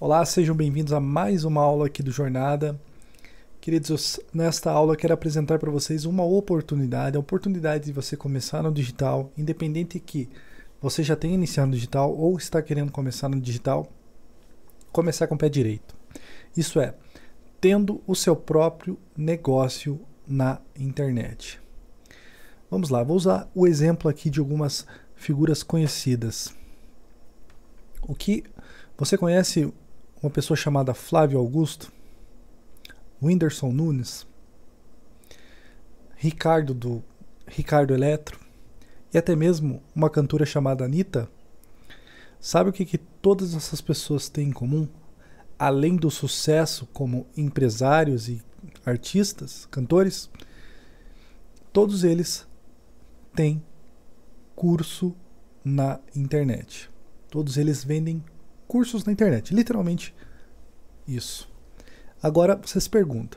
Olá, sejam bem-vindos a mais uma aula aqui do Jornada. Queridos, nesta aula eu quero apresentar para vocês uma oportunidade, a oportunidade de você começar no digital, independente que você já tenha iniciado no digital ou está querendo começar no digital, começar com o pé direito. Isso é, tendo o seu próprio negócio na internet. Vamos lá, vou usar o exemplo aqui de algumas figuras conhecidas. O que você conhece uma pessoa chamada Flávio Augusto, Whindersson Nunes, Ricardo do Ricardo Eletro e até mesmo uma cantora chamada Anitta, sabe o que, que todas essas pessoas têm em comum? Além do sucesso como empresários e artistas, cantores, todos eles têm curso na internet. Todos eles vendem cursos na internet. Literalmente isso. Agora você se pergunta: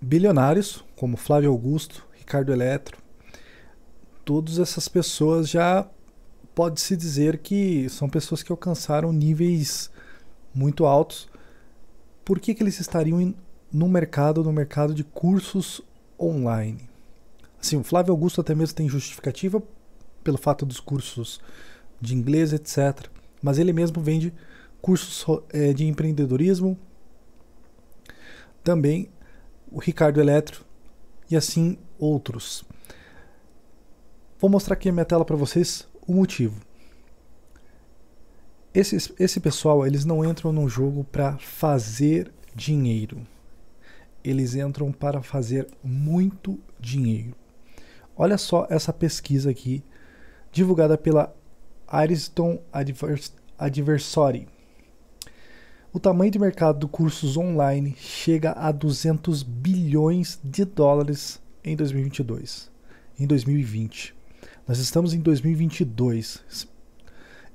bilionários como Flávio Augusto, Ricardo Eletro, todas essas pessoas já pode-se dizer que são pessoas que alcançaram níveis muito altos. Por que, que eles estariam no mercado, no mercado de cursos online? Assim, o Flávio Augusto até mesmo tem justificativa pelo fato dos cursos de inglês, etc. Mas ele mesmo vende cursos eh, de empreendedorismo, também o Ricardo Eletro e assim outros. Vou mostrar aqui a minha tela para vocês o motivo. Esse, esse pessoal, eles não entram no jogo para fazer dinheiro. Eles entram para fazer muito dinheiro. Olha só essa pesquisa aqui, divulgada pela Ariston Advers O tamanho de mercado de cursos online chega a 200 bilhões de dólares em 2022. Em 2020, nós estamos em 2022.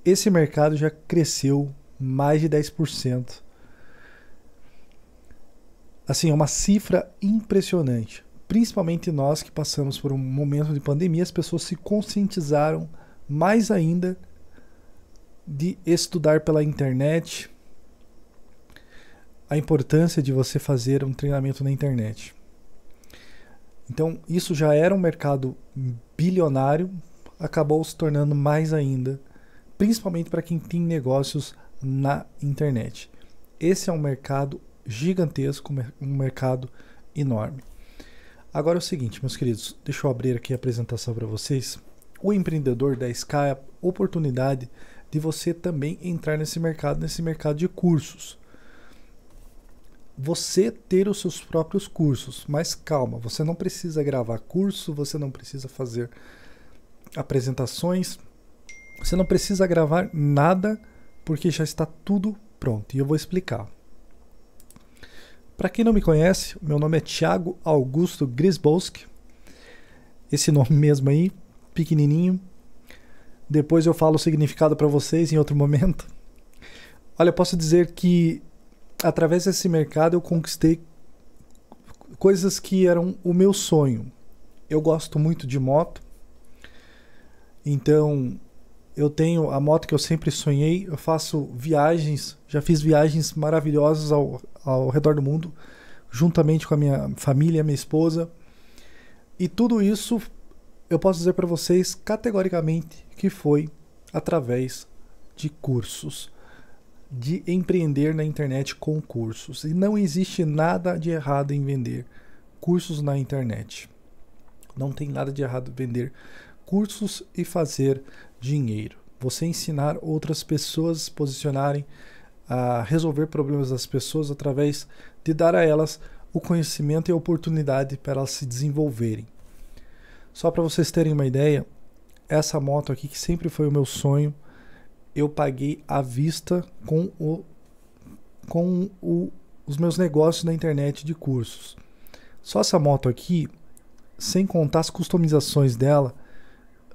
Esse mercado já cresceu mais de 10%. Assim, é uma cifra impressionante. Principalmente nós que passamos por um momento de pandemia, as pessoas se conscientizaram mais ainda de estudar pela internet, a importância de você fazer um treinamento na internet. Então, isso já era um mercado bilionário, acabou se tornando mais ainda, principalmente para quem tem negócios na internet. Esse é um mercado gigantesco, um mercado enorme. Agora é o seguinte, meus queridos, deixa eu abrir aqui a apresentação para vocês. O empreendedor 10K é a oportunidade de você também entrar nesse mercado, nesse mercado de cursos. Você ter os seus próprios cursos, mas calma, você não precisa gravar curso, você não precisa fazer apresentações, você não precisa gravar nada, porque já está tudo pronto e eu vou explicar. Para quem não me conhece, meu nome é Thiago Augusto Grisbowski. Esse nome mesmo aí, pequenininho, depois eu falo o significado para vocês em outro momento. Olha, posso dizer que através desse mercado eu conquistei coisas que eram o meu sonho. Eu gosto muito de moto. Então, eu tenho a moto que eu sempre sonhei. Eu faço viagens, já fiz viagens maravilhosas ao, ao redor do mundo, juntamente com a minha família, minha esposa. E tudo isso eu posso dizer para vocês categoricamente que foi através de cursos, de empreender na internet com cursos. E não existe nada de errado em vender cursos na internet. Não tem nada de errado vender cursos e fazer dinheiro. Você ensinar outras pessoas a se posicionarem, a resolver problemas das pessoas através de dar a elas o conhecimento e a oportunidade para elas se desenvolverem. Só para vocês terem uma ideia, essa moto aqui que sempre foi o meu sonho, eu paguei à vista com o com o, os meus negócios na internet de cursos. Só essa moto aqui, sem contar as customizações dela,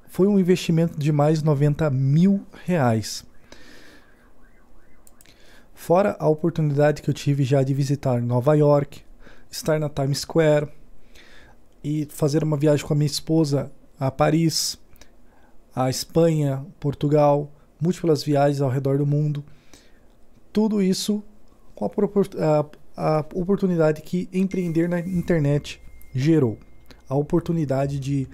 foi um investimento de mais 90 mil reais. Fora a oportunidade que eu tive já de visitar Nova York, estar na Times Square, e fazer uma viagem com a minha esposa a Paris, a Espanha, Portugal, múltiplas viagens ao redor do mundo. Tudo isso com a, a, a oportunidade que empreender na internet gerou. A oportunidade de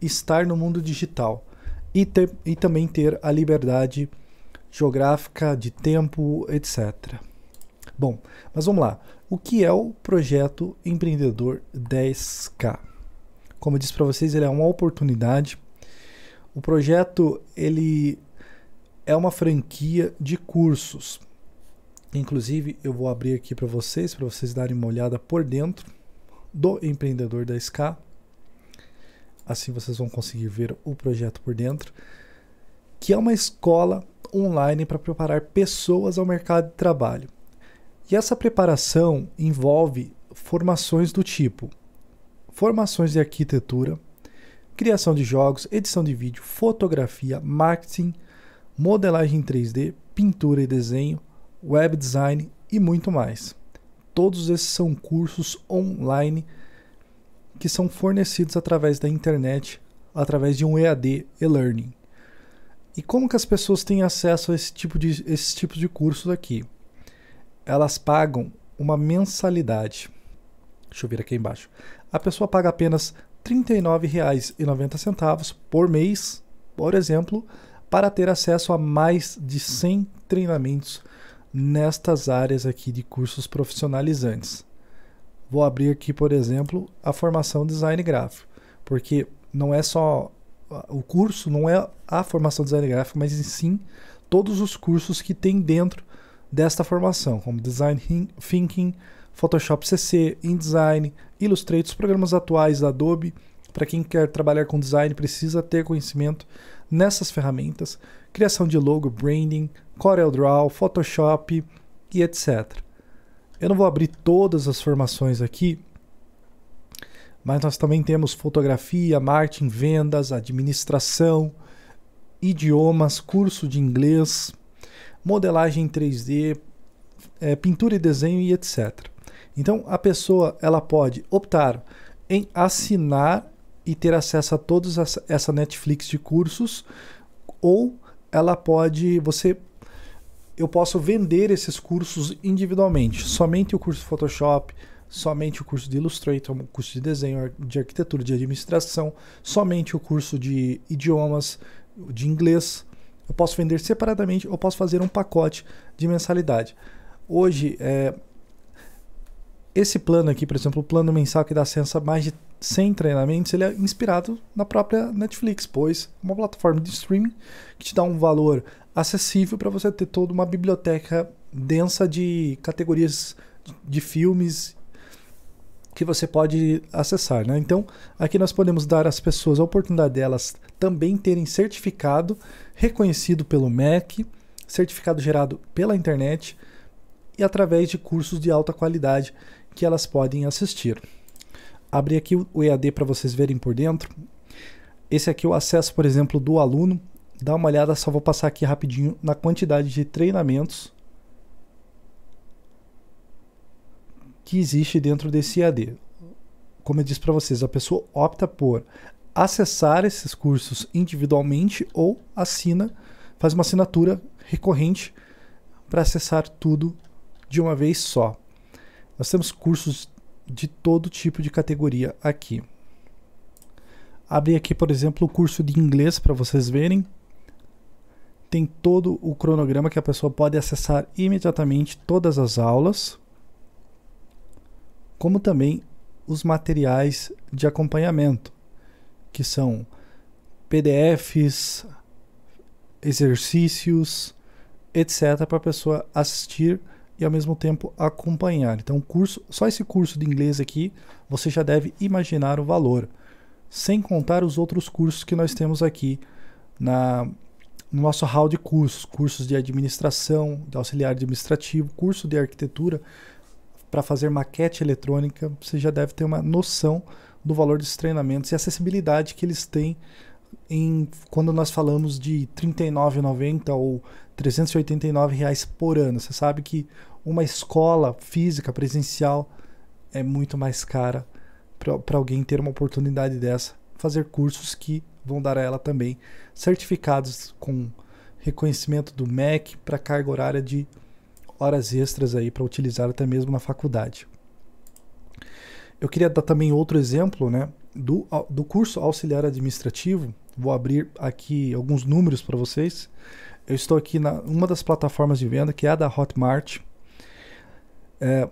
estar no mundo digital e, ter, e também ter a liberdade geográfica, de tempo, etc. Bom, mas vamos lá. O que é o projeto empreendedor 10K? Como eu disse para vocês, ele é uma oportunidade. O projeto ele é uma franquia de cursos. Inclusive, eu vou abrir aqui para vocês, para vocês darem uma olhada por dentro do empreendedor da SK. Assim vocês vão conseguir ver o projeto por dentro, que é uma escola online para preparar pessoas ao mercado de trabalho. E essa preparação envolve formações do tipo formações de arquitetura, criação de jogos, edição de vídeo, fotografia, marketing, modelagem 3D, pintura e desenho, web design e muito mais. Todos esses são cursos online que são fornecidos através da internet, através de um EAD e-learning. E como que as pessoas têm acesso a esse tipo de, esses tipos de cursos aqui? Elas pagam uma mensalidade. Deixa eu ver aqui embaixo. A pessoa paga apenas R$ 39,90 por mês, por exemplo, para ter acesso a mais de 100 treinamentos nestas áreas aqui de cursos profissionalizantes. Vou abrir aqui, por exemplo, a formação design gráfico, porque não é só o curso, não é a formação design gráfico, mas sim todos os cursos que tem dentro desta formação, como design thinking, Photoshop CC, InDesign, Illustrator, os programas atuais da Adobe. Para quem quer trabalhar com design, precisa ter conhecimento nessas ferramentas: criação de logo, branding, CorelDRAW, Photoshop e etc. Eu não vou abrir todas as formações aqui, mas nós também temos fotografia, marketing, vendas, administração, idiomas, curso de inglês, modelagem 3D, é, eh, pintura e desenho e etc. Então a pessoa ela pode optar em assinar e ter acesso a todos essa Netflix de cursos ou ela pode você eu posso vender esses cursos individualmente, somente o curso Photoshop, somente o curso de Illustrator, o curso de desenho, de arquitetura, de administração, somente o curso de idiomas, de inglês. Eu posso vender separadamente ou posso fazer um pacote de mensalidade. Hoje, é, esse plano aqui, por exemplo, o plano mensal que dá acesso a mais de 100 treinamentos, ele é inspirado na própria Netflix, pois é uma plataforma de streaming que te dá um valor acessível para você ter toda uma biblioteca densa de categorias de filmes que você pode acessar, né? Então, aqui nós podemos dar às pessoas a oportunidade delas também terem certificado reconhecido pelo MEC, certificado gerado pela internet e através de cursos de alta qualidade que elas podem assistir. Abri aqui o EAD para vocês verem por dentro. Esse aqui é o acesso, por exemplo, do aluno. Dá uma olhada, só vou passar aqui rapidinho na quantidade de treinamentos que existe dentro desse EAD. Como eu disse para vocês, a pessoa opta por acessar esses cursos individualmente ou assina, faz uma assinatura recorrente para acessar tudo de uma vez só. Nós temos cursos de todo tipo de categoria aqui. Abri aqui, por exemplo, o curso de inglês para vocês verem. Tem todo o cronograma que a pessoa pode acessar imediatamente todas as aulas, como também os materiais de acompanhamento, que são PDFs, exercícios, etc, para a pessoa assistir e ao mesmo tempo acompanhar. Então, curso, só esse curso de inglês aqui, você já deve imaginar o valor, sem contar os outros cursos que nós temos aqui na no nosso hall de cursos, cursos de administração, de auxiliar administrativo, curso de arquitetura para fazer maquete eletrônica, você já deve ter uma noção do valor desses treinamentos e acessibilidade que eles têm em quando nós falamos de R$ 39,90 ou R$ 389 reais por ano. Você sabe que uma escola física presencial é muito mais cara para alguém ter uma oportunidade dessa, fazer cursos que vão dar a ela também certificados com reconhecimento do MEC para carga horária de horas extras aí para utilizar até mesmo na faculdade. Eu queria dar também outro exemplo, né, do, do curso auxiliar administrativo, Vou abrir aqui alguns números para vocês. Eu estou aqui na uma das plataformas de venda, que é a da Hotmart. É,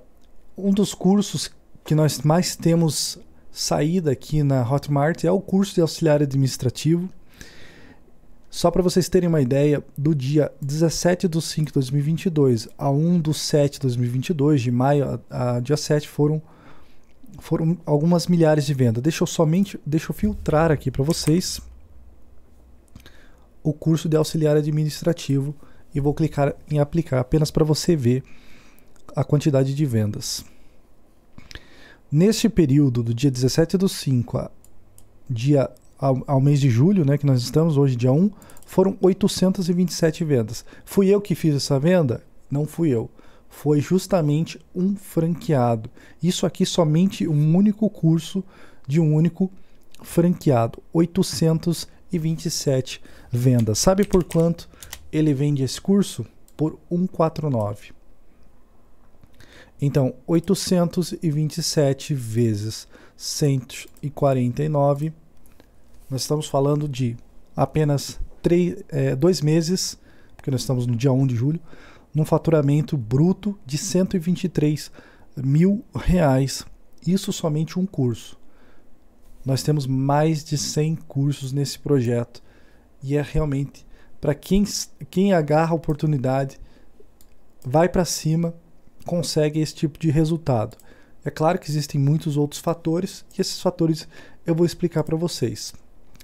um dos cursos que nós mais temos saída aqui na Hotmart é o curso de auxiliar administrativo. Só para vocês terem uma ideia, do dia 17 de 5 de 2022 a 1 de 7 de 2022, de maio a, a dia 7, foram, foram algumas milhares de vendas. Deixa eu somente, deixa eu filtrar aqui para vocês o curso de auxiliar administrativo e vou clicar em aplicar apenas para você ver a quantidade de vendas. Neste período, do dia 17 do 5 a dia, ao, ao, mês de julho, né, que nós estamos hoje, dia 1, foram 827 vendas. Fui eu que fiz essa venda? Não fui eu. Foi justamente um franqueado. Isso aqui somente um único curso de um único franqueado. 827 e 27 vendas. Sabe por quanto ele vende esse curso? Por 149. Então, 827 vezes 149, nós estamos falando de apenas três, é, dois meses, porque nós estamos no dia 1 de julho, num faturamento bruto de 123 mil reais. Isso somente um curso. Nós temos mais de 100 cursos nesse projeto e é realmente para quem, quem agarra a oportunidade, vai para cima, consegue esse tipo de resultado. É claro que existem muitos outros fatores e esses fatores eu vou explicar para vocês.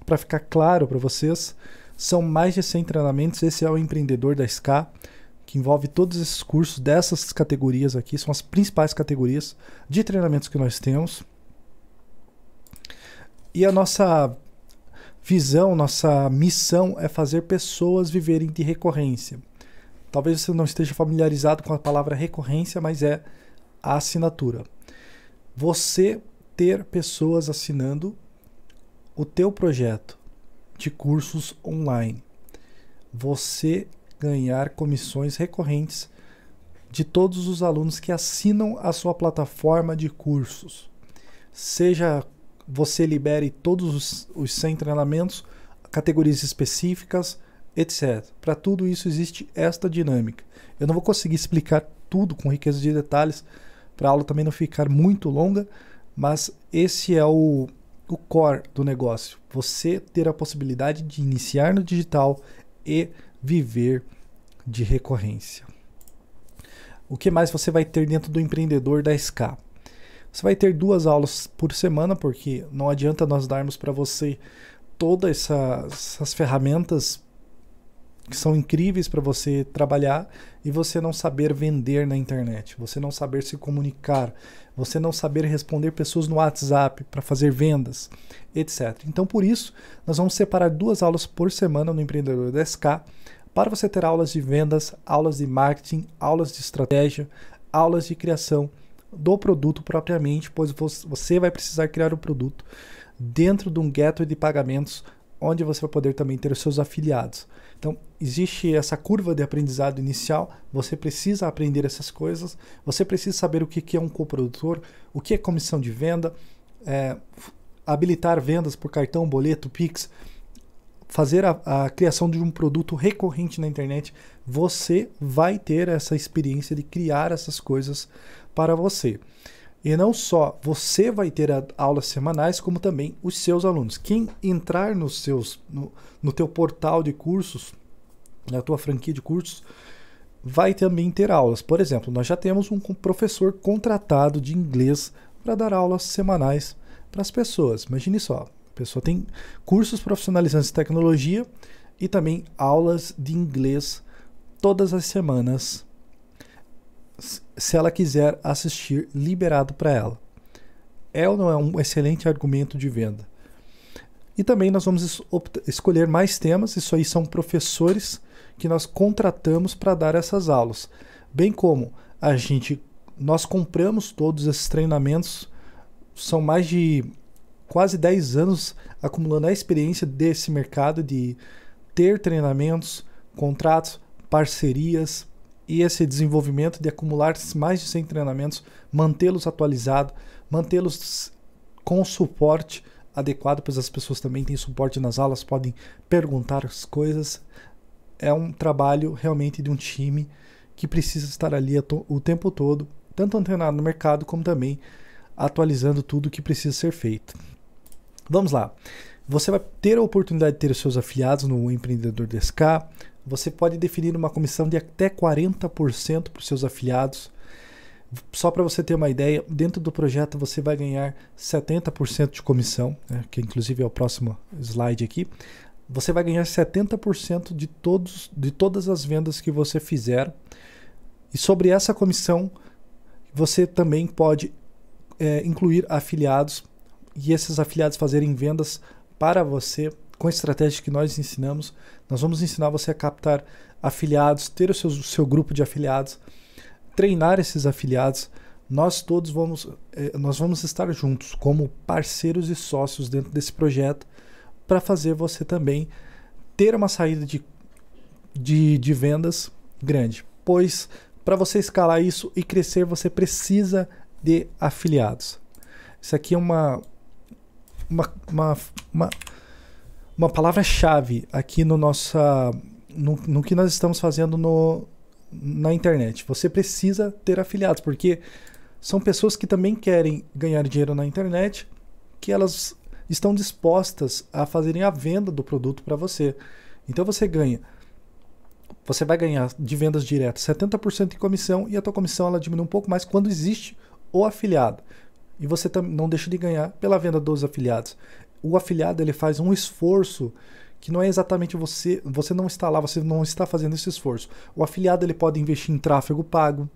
Para ficar claro para vocês, são mais de 100 treinamentos. Esse é o Empreendedor da SK, que envolve todos esses cursos dessas categorias aqui, são as principais categorias de treinamentos que nós temos. E a nossa visão, nossa missão é fazer pessoas viverem de recorrência. Talvez você não esteja familiarizado com a palavra recorrência, mas é a assinatura. Você ter pessoas assinando o teu projeto de cursos online. Você ganhar comissões recorrentes de todos os alunos que assinam a sua plataforma de cursos. Seja você libere todos os, os 100 treinamentos, categorias específicas, etc. Para tudo isso existe esta dinâmica. Eu não vou conseguir explicar tudo com riqueza de detalhes, para a aula também não ficar muito longa, mas esse é o, o core do negócio. Você ter a possibilidade de iniciar no digital e viver de recorrência. O que mais você vai ter dentro do empreendedor da SK? Você vai ter duas aulas por semana, porque não adianta nós darmos para você todas essas, essas ferramentas que são incríveis para você trabalhar e você não saber vender na internet, você não saber se comunicar, você não saber responder pessoas no WhatsApp para fazer vendas, etc. Então, por isso, nós vamos separar duas aulas por semana no Empreendedor 10K para você ter aulas de vendas, aulas de marketing, aulas de estratégia, aulas de criação do produto propriamente, pois você vai precisar criar o produto dentro de um gateway de pagamentos onde você vai poder também ter os seus afiliados. Então, existe essa curva de aprendizado inicial, você precisa aprender essas coisas, você precisa saber o que é um coprodutor, o que é comissão de venda, é, habilitar vendas por cartão, boleto, Pix, fazer a, a, criação de um produto recorrente na internet, você vai ter essa experiência de criar essas coisas para você. E não só você vai ter aulas semanais, como também os seus alunos. Quem entrar nos seus, no, no teu portal de cursos, na tua franquia de cursos, vai também ter aulas. Por exemplo, nós já temos um professor contratado de inglês para dar aulas semanais para as pessoas. Imagine só, a pessoa tem cursos profissionalizantes de tecnologia e também aulas de inglês todas as semanas se ela quiser assistir liberado para ela. É ou não é um excelente argumento de venda. E também nós vamos escolher mais temas, isso aí são professores que nós contratamos para dar essas aulas. Bem como a gente nós compramos todos esses treinamentos, são mais de quase 10 anos acumulando a experiência desse mercado de ter treinamentos, contratos, parcerias, e esse desenvolvimento de acumular mais de 100 treinamentos, mantê-los atualizados, mantê-los com suporte adequado, pois as pessoas também têm suporte nas aulas, podem perguntar as coisas. É um trabalho realmente de um time que precisa estar ali o tempo todo, tanto antenado no mercado como também atualizando tudo que precisa ser feito. Vamos lá. Você vai ter a oportunidade de ter os seus afiliados no Empreendedor DSK, você pode definir uma comissão de até 40% para os seus afiliados. Só para você ter uma ideia, dentro do projeto você vai ganhar 70% de comissão, né, que inclusive é o próximo slide aqui. Você vai ganhar 70% de, todos, de todas as vendas que você fizer. E sobre essa comissão, você também pode é, incluir afiliados e esses afiliados fazerem vendas para você com a estratégia que nós ensinamos, nós vamos ensinar você a captar afiliados, ter o seu, o seu grupo de afiliados, treinar esses afiliados. Nós todos vamos, eh, nós vamos estar juntos como parceiros e sócios dentro desse projeto para fazer você também ter uma saída de, de, de vendas grande. Pois para você escalar isso e crescer, você precisa de afiliados. Isso aqui é uma, uma, uma, uma uma palavra-chave aqui no, nossa, no, no que nós estamos fazendo no, na internet. Você precisa ter afiliados, porque são pessoas que também querem ganhar dinheiro na internet, que elas estão dispostas a fazerem a venda do produto para você. Então você ganha. Você vai ganhar de vendas diretas 70% em comissão e a tua comissão ela diminui um pouco mais quando existe o afiliado. E você não deixa de ganhar pela venda dos afiliados o afiliado ele faz um esforço que não é exatamente você, você não está lá, você não está fazendo esse esforço. O afiliado ele pode investir em tráfego pago,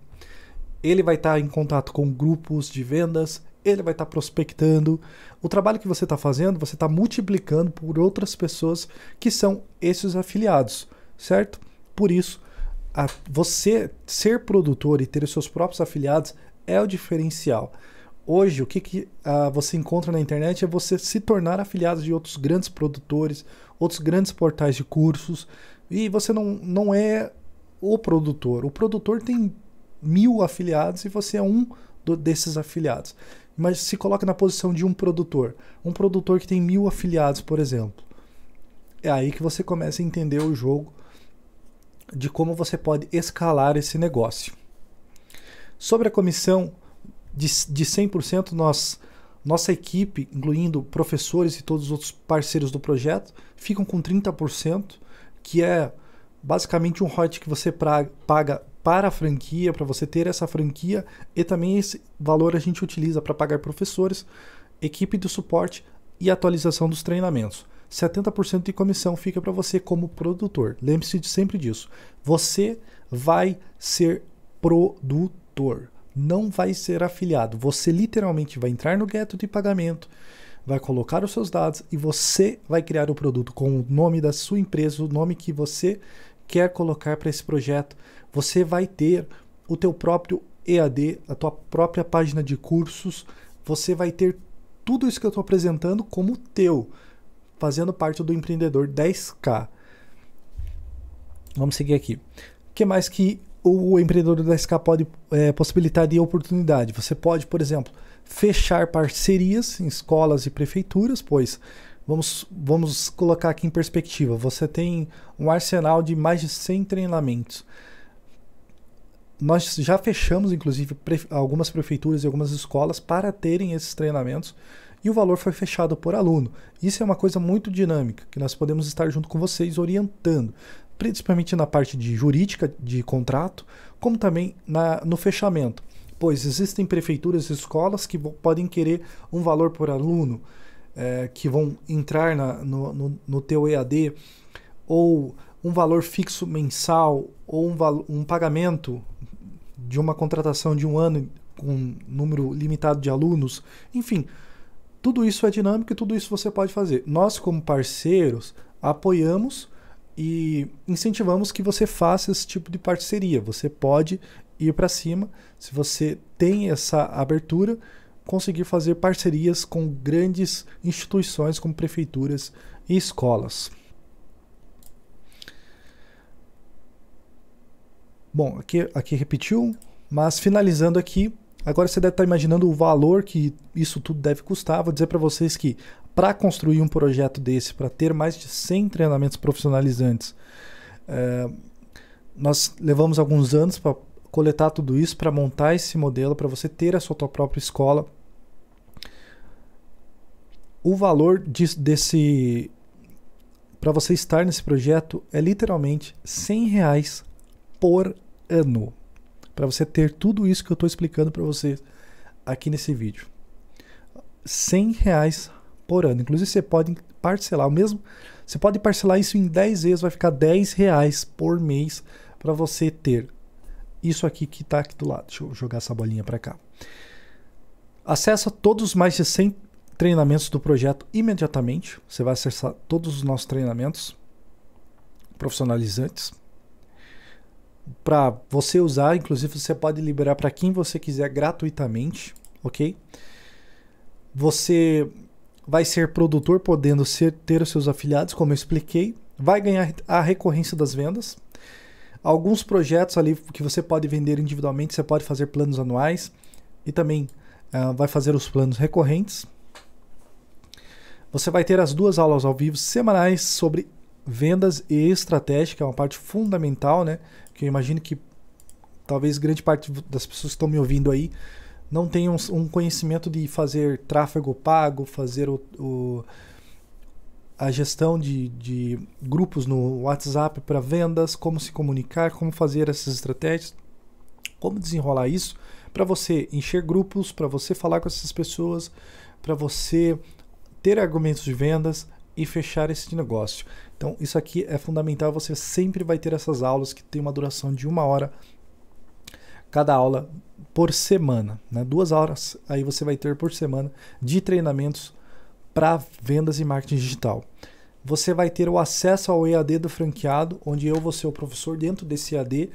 ele vai estar em contato com grupos de vendas, ele vai estar prospectando. O trabalho que você está fazendo, você está multiplicando por outras pessoas que são esses afiliados, certo? Por isso, a, você ser produtor e ter os seus próprios afiliados é o diferencial. Hoje, o que, que uh, você encontra na internet é você se tornar afiliado de outros grandes produtores, outros grandes portais de cursos, e você não, não é o produtor. O produtor tem mil afiliados e você é um do, desses afiliados. Mas se coloca na posição de um produtor. Um produtor que tem mil afiliados, por exemplo. É aí que você começa a entender o jogo de como você pode escalar esse negócio. Sobre a comissão, de, de 100%, nós, nossa equipe, incluindo professores e todos os outros parceiros do projeto, ficam com 30%, que é basicamente um hot que você pra, paga para a franquia, para você ter essa franquia, e também esse valor a gente utiliza para pagar professores, equipe de suporte e atualização dos treinamentos. 70% de comissão fica para você como produtor. Lembre-se sempre disso. Você vai ser produtor não vai ser afiliado. Você literalmente vai entrar no gueto de pagamento, vai colocar os seus dados e você vai criar o produto com o nome da sua empresa, o nome que você quer colocar para esse projeto. Você vai ter o teu próprio EAD, a tua própria página de cursos, você vai ter tudo isso que eu estou apresentando como teu, fazendo parte do empreendedor 10K. Vamos seguir aqui. O que mais que o empreendedor da SK pode é, de oportunidade. Você pode, por exemplo, fechar parcerias em escolas e prefeituras, pois vamos, vamos colocar aqui em perspectiva: você tem um arsenal de mais de 100 treinamentos. Nós já fechamos, inclusive, algumas prefeituras e algumas escolas para terem esses treinamentos e o valor foi fechado por aluno. Isso é uma coisa muito dinâmica que nós podemos estar junto com vocês orientando principalmente na parte de jurídica de contrato, como também na, no fechamento, pois existem prefeituras e escolas que podem querer um valor por aluno, é, que vão entrar na, no, no, no teu EAD, ou um valor fixo mensal, ou um, um pagamento de uma contratação de um ano com um número limitado de alunos, enfim, tudo isso é dinâmico e tudo isso você pode fazer. Nós, como parceiros, apoiamos e incentivamos que você faça esse tipo de parceria. Você pode ir para cima se você tem essa abertura, conseguir fazer parcerias com grandes instituições como prefeituras e escolas. Bom, aqui, aqui repetiu, mas finalizando aqui, agora você deve estar imaginando o valor que isso tudo deve custar. Vou dizer para vocês que para construir um projeto desse, para ter mais de 100 treinamentos profissionalizantes, é, nós levamos alguns anos para coletar tudo isso, para montar esse modelo, para você ter a sua própria escola. O valor de, desse. para você estar nesse projeto é literalmente 100 reais por ano. Para você ter tudo isso que eu estou explicando para você aqui nesse vídeo. 100 reais por ano. Inclusive, você pode parcelar o mesmo. Você pode parcelar isso em 10 vezes, vai ficar 10 reais por mês para você ter isso aqui que está aqui do lado. Deixa eu jogar essa bolinha para cá. Acesse todos os mais de 100 treinamentos do projeto imediatamente. Você vai acessar todos os nossos treinamentos profissionalizantes para você usar. Inclusive, você pode liberar para quem você quiser gratuitamente, ok? Você vai ser produtor, podendo ser, ter os seus afiliados, como eu expliquei, vai ganhar a recorrência das vendas. Alguns projetos ali que você pode vender individualmente, você pode fazer planos anuais e também uh, vai fazer os planos recorrentes. Você vai ter as duas aulas ao vivo semanais sobre vendas e estratégia, que é uma parte fundamental, né? Que eu imagino que talvez grande parte das pessoas que estão me ouvindo aí não tem um, um conhecimento de fazer tráfego pago, fazer o, o a gestão de, de grupos no WhatsApp para vendas, como se comunicar, como fazer essas estratégias, como desenrolar isso para você encher grupos, para você falar com essas pessoas, para você ter argumentos de vendas e fechar esse negócio. Então, isso aqui é fundamental. Você sempre vai ter essas aulas que tem uma duração de uma hora cada aula por semana, né? duas horas aí você vai ter por semana de treinamentos para vendas e marketing digital. Você vai ter o acesso ao EAD do franqueado, onde eu vou ser o professor dentro desse EAD,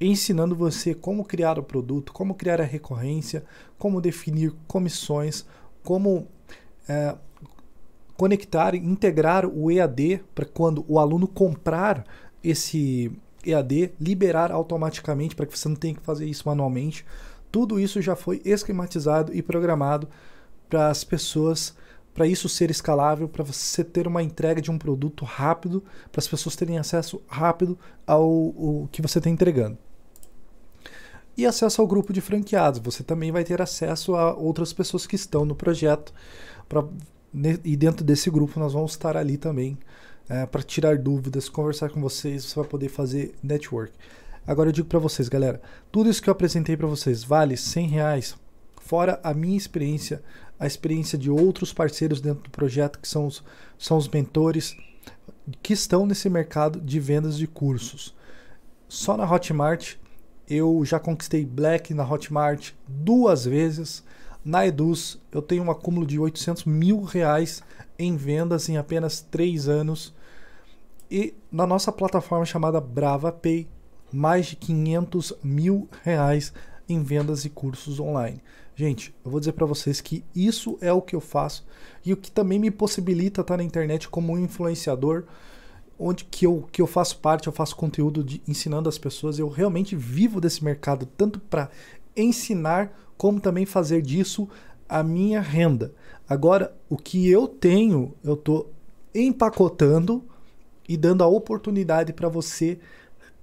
ensinando você como criar o produto, como criar a recorrência, como definir comissões, como é, conectar e integrar o EAD para quando o aluno comprar esse EAD, liberar automaticamente para que você não tenha que fazer isso manualmente. Tudo isso já foi esquematizado e programado para as pessoas, para isso ser escalável, para você ter uma entrega de um produto rápido, para as pessoas terem acesso rápido ao, ao que você está entregando. E acesso ao grupo de franqueados. Você também vai ter acesso a outras pessoas que estão no projeto. Pra, e dentro desse grupo nós vamos estar ali também é, eh, para tirar dúvidas, conversar com vocês, você vai poder fazer network. Agora eu digo para vocês, galera, tudo isso que eu apresentei para vocês vale 100 reais, fora a minha experiência, a experiência de outros parceiros dentro do projeto que são os, são os mentores que estão nesse mercado de vendas de cursos. Só na Hotmart eu já conquistei Black na Hotmart duas vezes. Na Eduz eu tenho um acúmulo de 800 mil reais em vendas em apenas três anos. E na nossa plataforma chamada Brava Pay mais de 500 mil reais em vendas e cursos online. Gente, eu vou dizer para vocês que isso é o que eu faço e o que também me possibilita estar tá na internet como um influenciador, onde que eu, que eu faço parte, eu faço conteúdo de, ensinando as pessoas. Eu realmente vivo desse mercado, tanto para ensinar, como também fazer disso a minha renda. Agora, o que eu tenho, eu estou empacotando e dando a oportunidade para você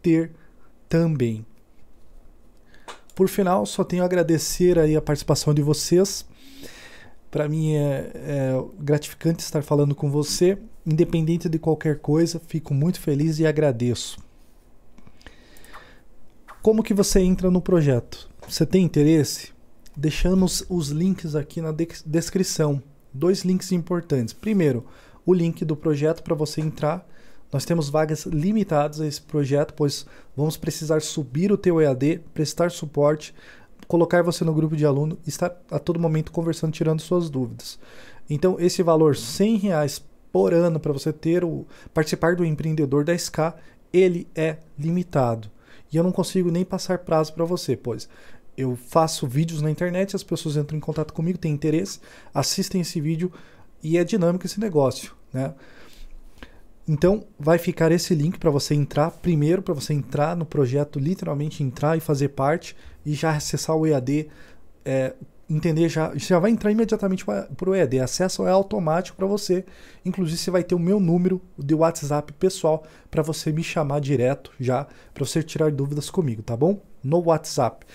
ter também. Por final, só tenho a agradecer aí a participação de vocês. Para mim é, é, gratificante estar falando com você, independente de qualquer coisa, fico muito feliz e agradeço. Como que você entra no projeto? Você tem interesse? Deixamos os links aqui na de descrição. Dois links importantes. Primeiro, o link do projeto para você entrar nós temos vagas limitadas a esse projeto, pois vamos precisar subir o teu EAD, prestar suporte, colocar você no grupo de aluno, estar a todo momento conversando, tirando suas dúvidas. Então, esse valor R$ uhum. reais por ano para você ter o participar do empreendedor 10K, ele é limitado. E eu não consigo nem passar prazo para você, pois eu faço vídeos na internet, as pessoas entram em contato comigo, têm interesse, assistem esse vídeo e é dinâmico esse negócio, né? Então vai ficar esse link para você entrar primeiro, para você entrar no projeto, literalmente entrar e fazer parte e já acessar o EAD, é, entender já, já vai entrar imediatamente para o EAD. Acesso é automático para você. Inclusive você vai ter o meu número de WhatsApp pessoal para você me chamar direto já para você tirar dúvidas comigo, tá bom? No WhatsApp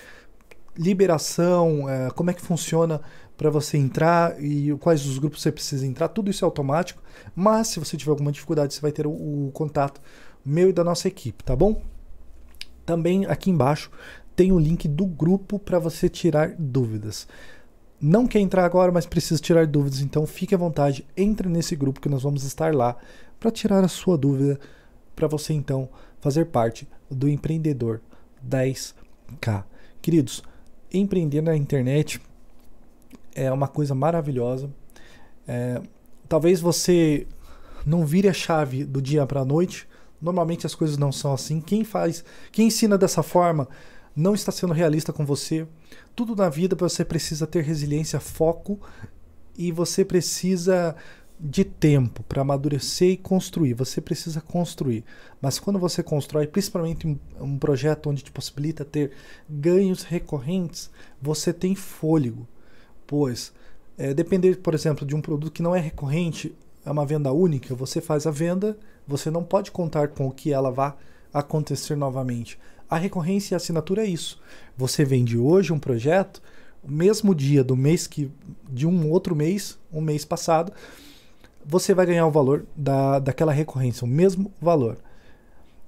liberação, é, como é que funciona para você entrar e quais os grupos você precisa entrar, tudo isso é automático. Mas se você tiver alguma dificuldade, você vai ter o, o contato meu e da nossa equipe, tá bom? Também aqui embaixo tem o link do grupo para você tirar dúvidas não quer entrar agora, mas precisa tirar dúvidas, então fique à vontade, entre nesse grupo que nós vamos estar lá para tirar a sua dúvida, para você então fazer parte do empreendedor 10K. Queridos, empreender na internet é uma coisa maravilhosa. É, talvez você não vire a chave do dia para a noite. Normalmente as coisas não são assim. Quem faz, quem ensina dessa forma, não está sendo realista com você. Tudo na vida você precisa ter resiliência, foco e você precisa de tempo para amadurecer e construir. Você precisa construir. Mas quando você constrói, principalmente um, um projeto onde te possibilita ter ganhos recorrentes, você tem fôlego depois. É, depender, por exemplo, de um produto que não é recorrente, é uma venda única, você faz a venda, você não pode contar com que ela vá acontecer novamente. A recorrência e a assinatura é isso. Você vende hoje um projeto, o mesmo dia do mês que de um outro mês, um mês passado, você vai ganhar o valor da, daquela recorrência, o mesmo valor.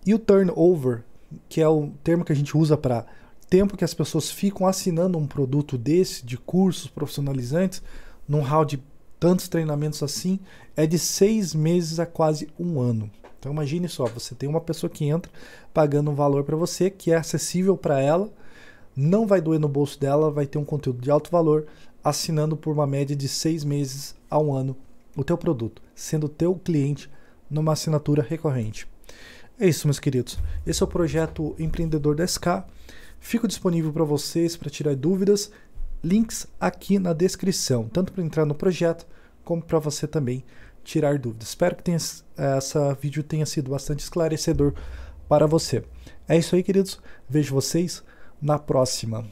E o turnover, que é o termo que a gente usa para tempo que as pessoas ficam assinando um produto desse, de cursos profissionalizantes, num hall de tantos treinamentos assim, é de seis meses a quase um ano. Então imagine só, você tem uma pessoa que entra pagando um valor para você que é acessível para ela, não vai doer no bolso dela, vai ter um conteúdo de alto valor, assinando por uma média de seis meses a um ano o teu produto, sendo teu cliente numa assinatura recorrente. É isso, meus queridos. Esse é o projeto Empreendedor 10K. Fico disponível para vocês para tirar dúvidas. Links aqui na descrição, tanto para entrar no projeto como para você também tirar dúvidas. Espero que tenha, eh, essa vídeo tenha sido bastante esclarecedor para você. É isso aí, queridos. Vejo vocês na próxima.